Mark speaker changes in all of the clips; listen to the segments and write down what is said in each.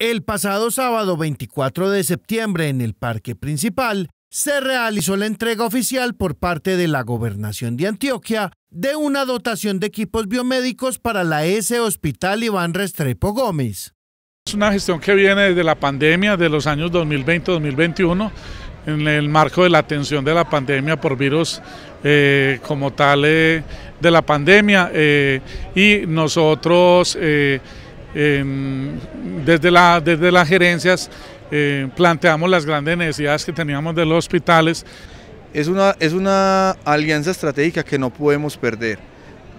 Speaker 1: El pasado sábado 24 de septiembre en el Parque Principal se realizó la entrega oficial por parte de la Gobernación de Antioquia de una dotación
Speaker 2: de equipos biomédicos para la S Hospital Iván Restrepo Gómez. Es una gestión que viene desde la pandemia de los años 2020-2021 en el marco de la atención de la pandemia por virus eh, como tal eh, de la pandemia eh, y nosotros Em, desde, la, desde las gerencias eh, planteamos las grandes necesidades que teníamos de los hospitales. Es una, es una
Speaker 3: alianza estratégica
Speaker 2: que no podemos perder.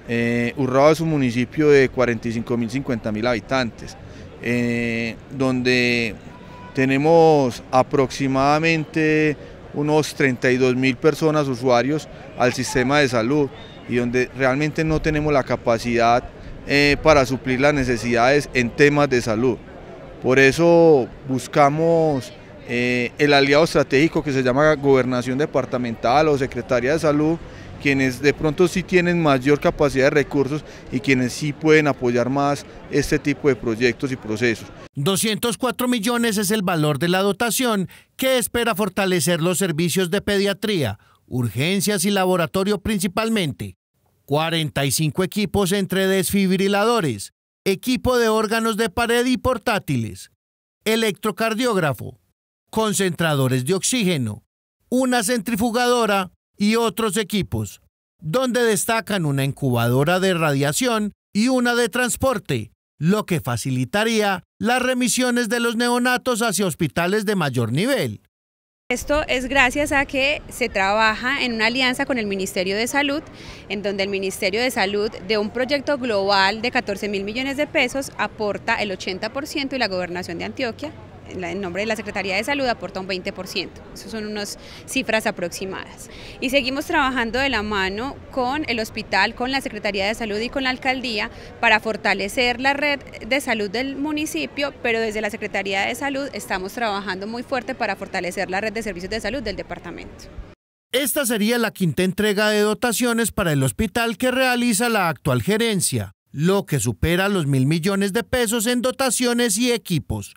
Speaker 3: Eh, Urrao es un municipio de 45 mil, 50 mil habitantes, eh, donde tenemos aproximadamente unos 32 mil personas usuarios al sistema de salud y donde realmente no tenemos la capacidad eh, para suplir las necesidades en temas de salud. Por eso buscamos eh, el aliado estratégico que se llama Gobernación Departamental o Secretaría de Salud, quienes de pronto sí tienen mayor capacidad de recursos y quienes sí pueden apoyar más este tipo de proyectos y procesos.
Speaker 1: 204 millones es el valor de la dotación que espera fortalecer los servicios de pediatría, urgencias y laboratorio principalmente. 45 equipos entre desfibriladores, equipo de órganos de pared y portátiles, electrocardiógrafo, concentradores de oxígeno, una centrifugadora y otros equipos, donde destacan una incubadora de radiación y una de transporte, lo que facilitaría las remisiones de los neonatos hacia hospitales de mayor nivel.
Speaker 4: Esto es gracias a que se trabaja en una alianza con el Ministerio de Salud, en donde el Ministerio de Salud de un proyecto global de 14 mil millones de pesos aporta el 80% y la gobernación de Antioquia en nombre de la Secretaría de Salud aporta un 20%. Esas son unas cifras aproximadas. Y seguimos trabajando de la mano con el hospital, con la Secretaría de Salud y con la alcaldía para fortalecer la red de salud del municipio, pero desde la Secretaría de Salud estamos trabajando muy fuerte para fortalecer la red de servicios de salud del departamento.
Speaker 1: Esta sería la quinta entrega de dotaciones para el hospital que realiza la actual gerencia, lo que supera los mil millones de pesos en dotaciones y equipos.